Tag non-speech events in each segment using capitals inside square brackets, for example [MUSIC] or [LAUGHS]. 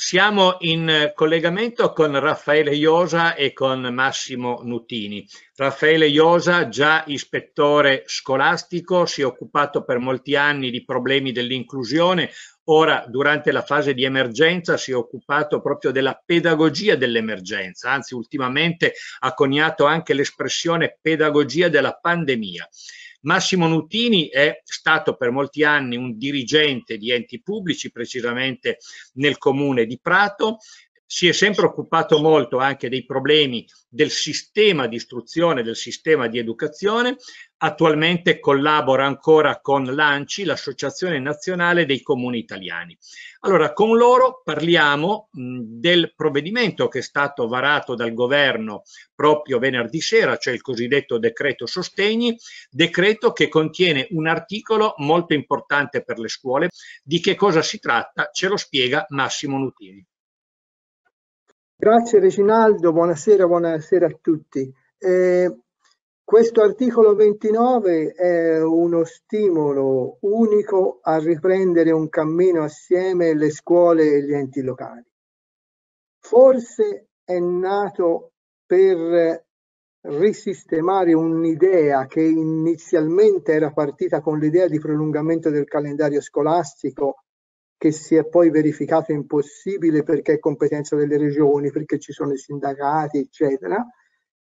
Siamo in collegamento con Raffaele Iosa e con Massimo Nutini. Raffaele Iosa, già ispettore scolastico, si è occupato per molti anni di problemi dell'inclusione, ora durante la fase di emergenza si è occupato proprio della pedagogia dell'emergenza, anzi ultimamente ha coniato anche l'espressione pedagogia della pandemia. Massimo Nutini è stato per molti anni un dirigente di enti pubblici, precisamente nel comune di Prato, si è sempre occupato molto anche dei problemi del sistema di istruzione, del sistema di educazione, attualmente collabora ancora con l'ANCI, l'Associazione Nazionale dei Comuni Italiani. Allora, con loro parliamo del provvedimento che è stato varato dal governo proprio venerdì sera, cioè il cosiddetto decreto sostegni, decreto che contiene un articolo molto importante per le scuole. Di che cosa si tratta? Ce lo spiega Massimo Nutini. Grazie Reginaldo, buonasera, buonasera a tutti. Eh, questo articolo 29 è uno stimolo unico a riprendere un cammino assieme le scuole e gli enti locali. Forse è nato per risistemare un'idea che inizialmente era partita con l'idea di prolungamento del calendario scolastico che si è poi verificato impossibile perché è competenza delle regioni, perché ci sono i sindacati, eccetera,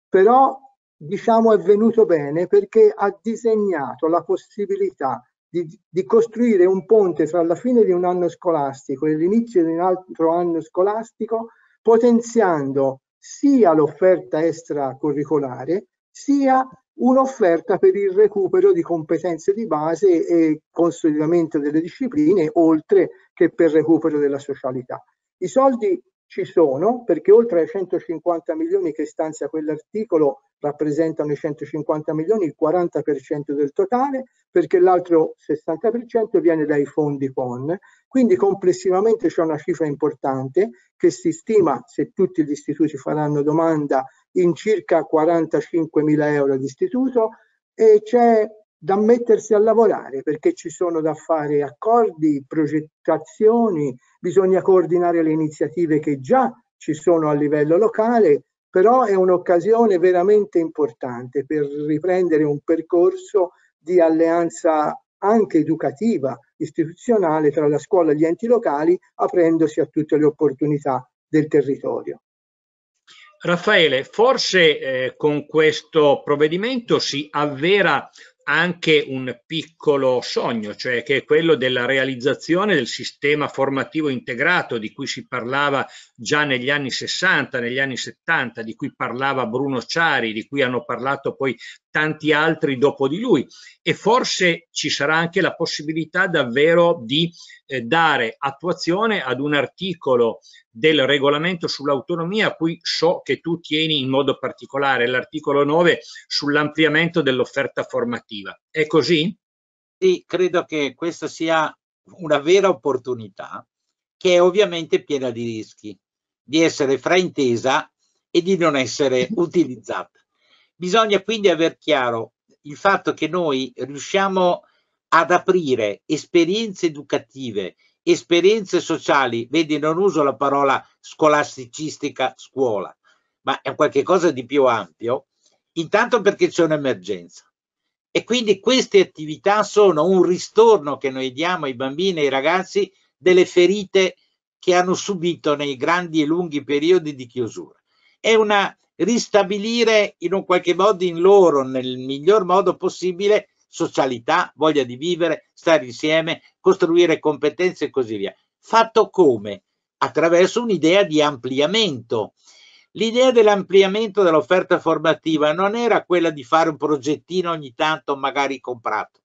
però diciamo è venuto bene perché ha disegnato la possibilità di, di costruire un ponte tra la fine di un anno scolastico e l'inizio di un altro anno scolastico, potenziando sia l'offerta extracurricolare sia un'offerta per il recupero di competenze di base e consolidamento delle discipline, oltre che per recupero della socialità. I soldi ci sono perché oltre ai 150 milioni che stanzia quell'articolo rappresentano i 150 milioni, il 40% del totale, perché l'altro 60% viene dai fondi CON. Quindi complessivamente c'è una cifra importante che si stima, se tutti gli istituti faranno domanda, in circa 45.000 euro d'istituto e c'è da mettersi a lavorare perché ci sono da fare accordi, progettazioni, bisogna coordinare le iniziative che già ci sono a livello locale, però è un'occasione veramente importante per riprendere un percorso di alleanza anche educativa, istituzionale tra la scuola e gli enti locali, aprendosi a tutte le opportunità del territorio. Raffaele, forse eh, con questo provvedimento si avvera anche un piccolo sogno, cioè che è quello della realizzazione del sistema formativo integrato di cui si parlava già negli anni 60, negli anni 70, di cui parlava Bruno Ciari, di cui hanno parlato poi tanti altri dopo di lui e forse ci sarà anche la possibilità davvero di eh, dare attuazione ad un articolo del regolamento sull'autonomia a cui so che tu tieni in modo particolare, l'articolo 9 sull'ampliamento dell'offerta formativa. È così? Sì, credo che questa sia una vera opportunità che è ovviamente piena di rischi, di essere fraintesa e di non essere [LAUGHS] utilizzata. Bisogna quindi aver chiaro il fatto che noi riusciamo ad aprire esperienze educative, esperienze sociali, vedi non uso la parola scolasticistica scuola, ma è qualcosa di più ampio, intanto perché c'è un'emergenza. E quindi queste attività sono un ristorno che noi diamo ai bambini e ai ragazzi delle ferite che hanno subito nei grandi e lunghi periodi di chiusura. È una ristabilire in un qualche modo in loro, nel miglior modo possibile, socialità, voglia di vivere, stare insieme, costruire competenze e così via. Fatto come? Attraverso un'idea di ampliamento. L'idea dell'ampliamento dell'offerta formativa non era quella di fare un progettino ogni tanto magari comprato,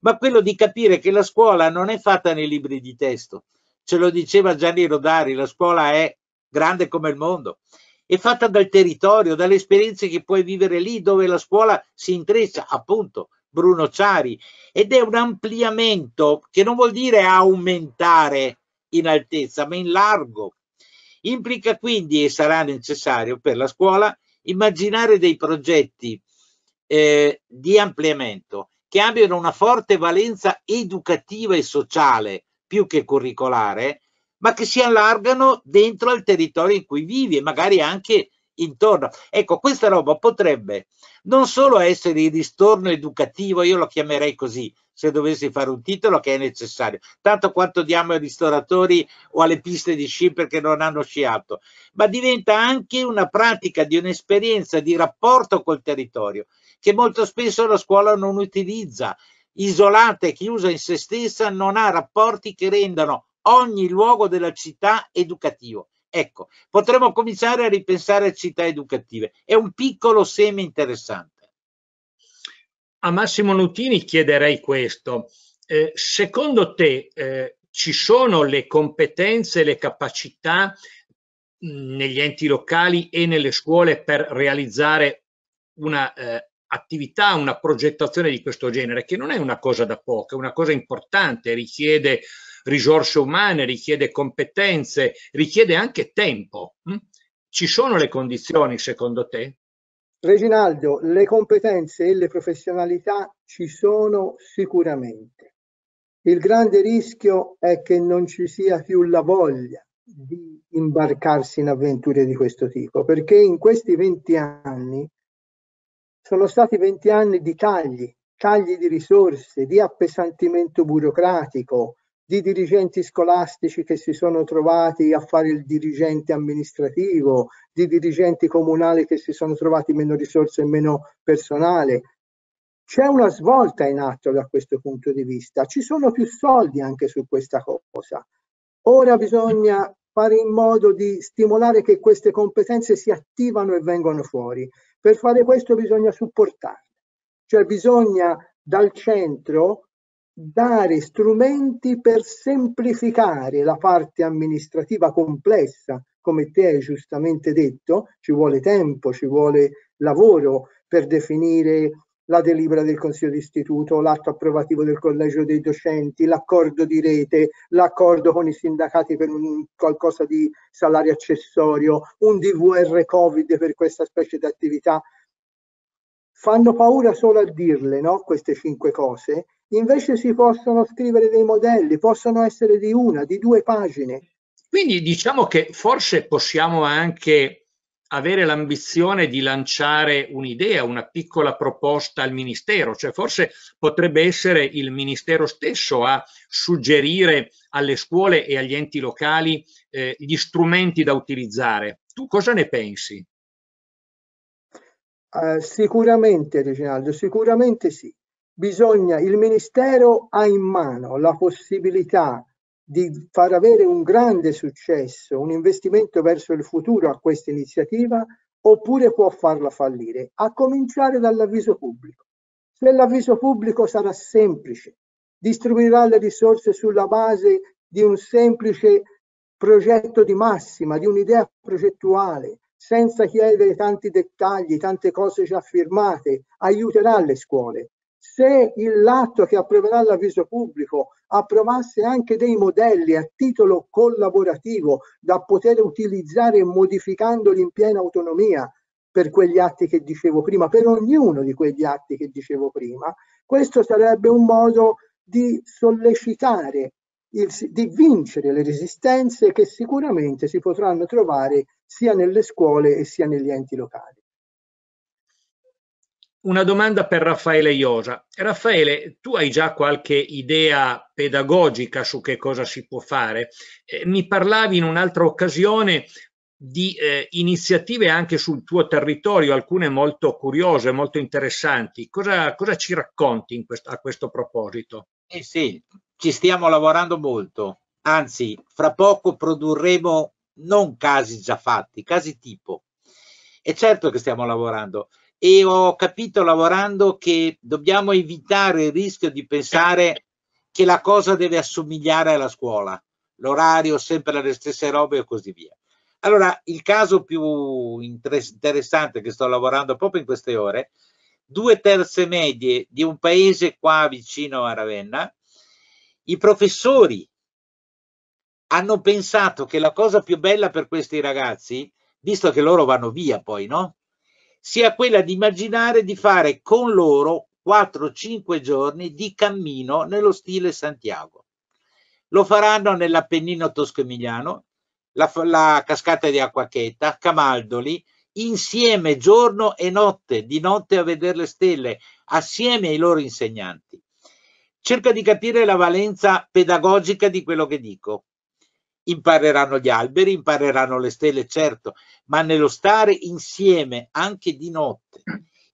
ma quello di capire che la scuola non è fatta nei libri di testo. Ce lo diceva Gianni Rodari, la scuola è grande come il mondo, è fatta dal territorio, dalle esperienze che puoi vivere lì dove la scuola si intreccia, appunto, Bruno Ciari ed è un ampliamento che non vuol dire aumentare in altezza ma in largo. Implica quindi e sarà necessario per la scuola immaginare dei progetti eh, di ampliamento che abbiano una forte valenza educativa e sociale più che curricolare ma che si allargano dentro al territorio in cui vivi e magari anche intorno. Ecco, questa roba potrebbe non solo essere il ristorno educativo, io lo chiamerei così, se dovessi fare un titolo che è necessario, tanto quanto diamo ai ristoratori o alle piste di sci perché non hanno sciato, ma diventa anche una pratica di un'esperienza di rapporto col territorio che molto spesso la scuola non utilizza, isolata e chiusa in se stessa, non ha rapporti che rendano ogni luogo della città educativo. Ecco, potremmo cominciare a ripensare a città educative. È un piccolo seme interessante. A Massimo Nutini chiederei questo. Eh, secondo te eh, ci sono le competenze, le capacità negli enti locali e nelle scuole per realizzare una eh, attività, una progettazione di questo genere, che non è una cosa da poco, è una cosa importante, richiede risorse umane, richiede competenze, richiede anche tempo. Mm? Ci sono le condizioni secondo te? Reginaldo, le competenze e le professionalità ci sono sicuramente. Il grande rischio è che non ci sia più la voglia di imbarcarsi in avventure di questo tipo, perché in questi 20 anni sono stati 20 anni di tagli, tagli di risorse, di appesantimento burocratico, di dirigenti scolastici che si sono trovati a fare il dirigente amministrativo, di dirigenti comunali che si sono trovati meno risorse e meno personale. C'è una svolta in atto da questo punto di vista, ci sono più soldi anche su questa cosa. Ora bisogna fare in modo di stimolare che queste competenze si attivano e vengano fuori. Per fare questo bisogna supportarle, cioè bisogna dal centro dare strumenti per semplificare la parte amministrativa complessa, come te hai giustamente detto, ci vuole tempo, ci vuole lavoro per definire la delibera del Consiglio d'Istituto, l'atto approvativo del Collegio dei Docenti, l'accordo di rete, l'accordo con i sindacati per un, qualcosa di salario accessorio, un DVR Covid per questa specie di attività. Fanno paura solo a dirle no, queste cinque cose Invece si possono scrivere dei modelli, possono essere di una, di due pagine. Quindi diciamo che forse possiamo anche avere l'ambizione di lanciare un'idea, una piccola proposta al Ministero, cioè forse potrebbe essere il Ministero stesso a suggerire alle scuole e agli enti locali eh, gli strumenti da utilizzare. Tu cosa ne pensi? Uh, sicuramente, Reginaldo, sicuramente sì bisogna, il Ministero ha in mano la possibilità di far avere un grande successo, un investimento verso il futuro a questa iniziativa, oppure può farla fallire, a cominciare dall'avviso pubblico. Se l'avviso pubblico sarà semplice, distribuirà le risorse sulla base di un semplice progetto di massima, di un'idea progettuale, senza chiedere tanti dettagli, tante cose già firmate, aiuterà le scuole se il lato che approverà l'avviso pubblico approvasse anche dei modelli a titolo collaborativo da poter utilizzare modificandoli in piena autonomia per quegli atti che dicevo prima, per ognuno di quegli atti che dicevo prima, questo sarebbe un modo di sollecitare, il, di vincere le resistenze che sicuramente si potranno trovare sia nelle scuole e sia negli enti locali una domanda per Raffaele Iosa. Raffaele, tu hai già qualche idea pedagogica su che cosa si può fare? Eh, mi parlavi in un'altra occasione di eh, iniziative anche sul tuo territorio, alcune molto curiose, molto interessanti. Cosa, cosa ci racconti questo, a questo proposito? Eh sì, ci stiamo lavorando molto. Anzi, fra poco produrremo non casi già fatti, casi tipo. È certo che stiamo lavorando e ho capito lavorando che dobbiamo evitare il rischio di pensare che la cosa deve assomigliare alla scuola, l'orario, sempre le stesse robe e così via. Allora, il caso più interessante che sto lavorando proprio in queste ore, due terze medie di un paese qua vicino a Ravenna, i professori hanno pensato che la cosa più bella per questi ragazzi, visto che loro vanno via poi, no? sia quella di immaginare di fare con loro 4-5 giorni di cammino nello stile Santiago. Lo faranno nell'Appennino tosco-emiliano, la, la cascata di Acquacheta, Camaldoli, insieme giorno e notte, di notte a vedere le stelle, assieme ai loro insegnanti. Cerca di capire la valenza pedagogica di quello che dico impareranno gli alberi, impareranno le stelle, certo, ma nello stare insieme anche di notte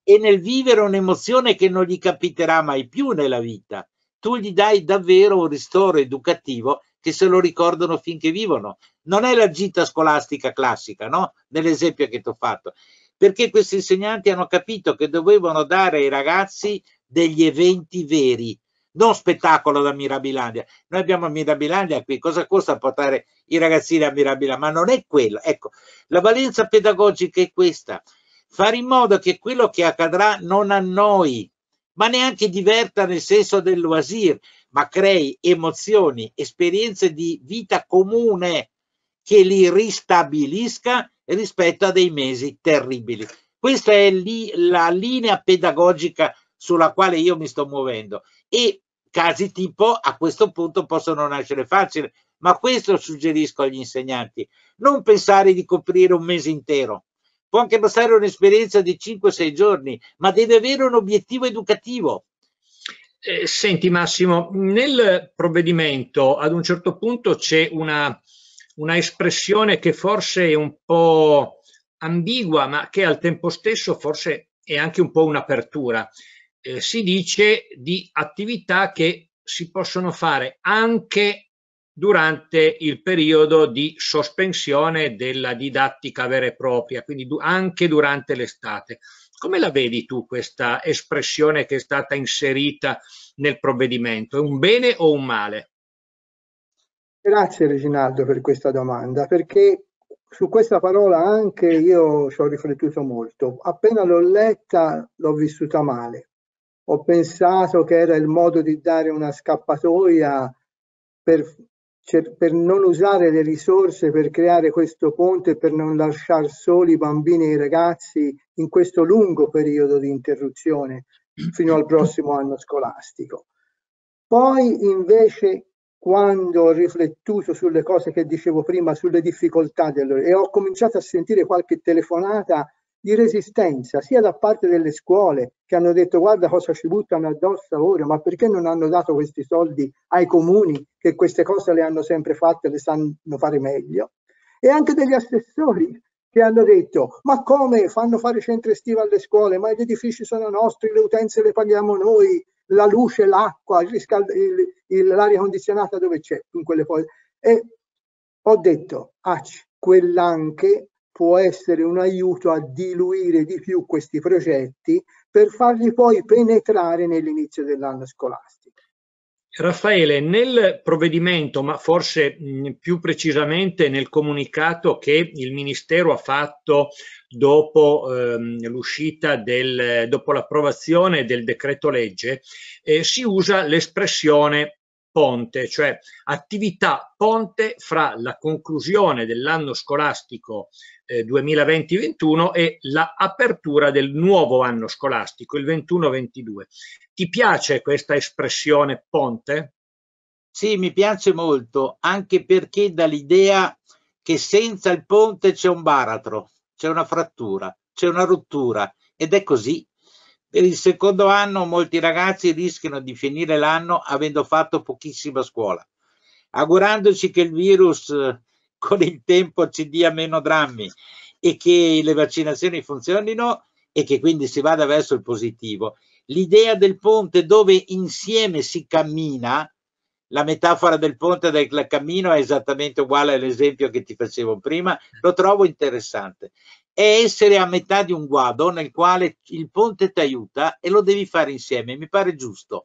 e nel vivere un'emozione che non gli capiterà mai più nella vita, tu gli dai davvero un ristoro educativo che se lo ricordano finché vivono. Non è la gita scolastica classica, no? Nell'esempio che ti ho fatto. Perché questi insegnanti hanno capito che dovevano dare ai ragazzi degli eventi veri, non spettacolo da Mirabilandia. Noi abbiamo Mirabilandia qui, cosa costa portare i ragazzini a Mirabilandia? Ma non è quello. Ecco, la valenza pedagogica è questa, fare in modo che quello che accadrà non a noi, ma neanche diverta nel senso del loisir, ma crei emozioni, esperienze di vita comune che li ristabilisca rispetto a dei mesi terribili. Questa è lì la linea pedagogica sulla quale io mi sto muovendo e casi tipo a questo punto possono nascere facili, ma questo suggerisco agli insegnanti, non pensare di coprire un mese intero. Può anche bastare un'esperienza di 5-6 giorni, ma deve avere un obiettivo educativo. Eh, senti Massimo, nel provvedimento ad un certo punto c'è una, una espressione che forse è un po' ambigua, ma che al tempo stesso forse è anche un po' un'apertura eh, si dice di attività che si possono fare anche durante il periodo di sospensione della didattica vera e propria, quindi du anche durante l'estate. Come la vedi tu questa espressione che è stata inserita nel provvedimento? È un bene o un male? Grazie Reginaldo per questa domanda, perché su questa parola anche io ci ho riflettuto molto. Appena l'ho letta l'ho vissuta male, ho pensato che era il modo di dare una scappatoia per, per non usare le risorse per creare questo ponte, per non lasciare soli i bambini e i ragazzi in questo lungo periodo di interruzione fino al prossimo anno scolastico. Poi invece quando ho riflettuto sulle cose che dicevo prima, sulle difficoltà e ho cominciato a sentire qualche telefonata di resistenza sia da parte delle scuole che hanno detto guarda cosa ci buttano addosso ora, ma perché non hanno dato questi soldi ai comuni che queste cose le hanno sempre fatte, le sanno fare meglio, e anche degli assessori che hanno detto ma come fanno fare centri estivi alle scuole, ma gli edifici sono nostri, le utenze le paghiamo noi, la luce, l'acqua, l'aria condizionata dove c'è, in quelle cose. E ho detto, ah, quell'anche può essere un aiuto a diluire di più questi progetti per farli poi penetrare nell'inizio dell'anno scolastico. Raffaele, nel provvedimento, ma forse mm, più precisamente nel comunicato che il Ministero ha fatto dopo ehm, l'uscita del, dopo l'approvazione del decreto legge, eh, si usa l'espressione ponte, cioè attività ponte fra la conclusione dell'anno scolastico eh, 2020-21 e l'apertura la del nuovo anno scolastico, il 21-22. Ti piace questa espressione ponte? Sì, mi piace molto, anche perché dà l'idea che senza il ponte c'è un baratro, c'è una frattura, c'è una rottura ed è così per il secondo anno molti ragazzi rischiano di finire l'anno avendo fatto pochissima scuola, augurandoci che il virus eh, con il tempo ci dia meno drammi e che le vaccinazioni funzionino e che quindi si vada verso il positivo. L'idea del ponte dove insieme si cammina, la metafora del ponte e del cammino è esattamente uguale all'esempio che ti facevo prima, lo trovo interessante è essere a metà di un guado nel quale il ponte ti aiuta e lo devi fare insieme, mi pare giusto.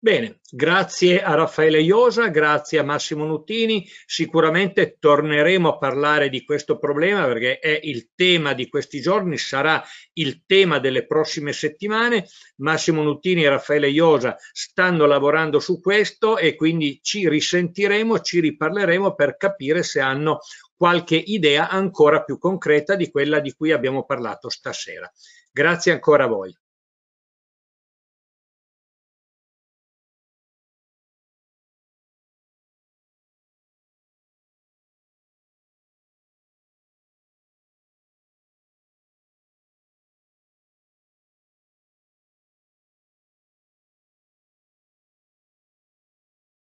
Bene, grazie a Raffaele Iosa, grazie a Massimo Nuttini, sicuramente torneremo a parlare di questo problema perché è il tema di questi giorni, sarà il tema delle prossime settimane. Massimo Nuttini e Raffaele Iosa stanno lavorando su questo e quindi ci risentiremo, ci riparleremo per capire se hanno qualche idea ancora più concreta di quella di cui abbiamo parlato stasera. Grazie ancora a voi.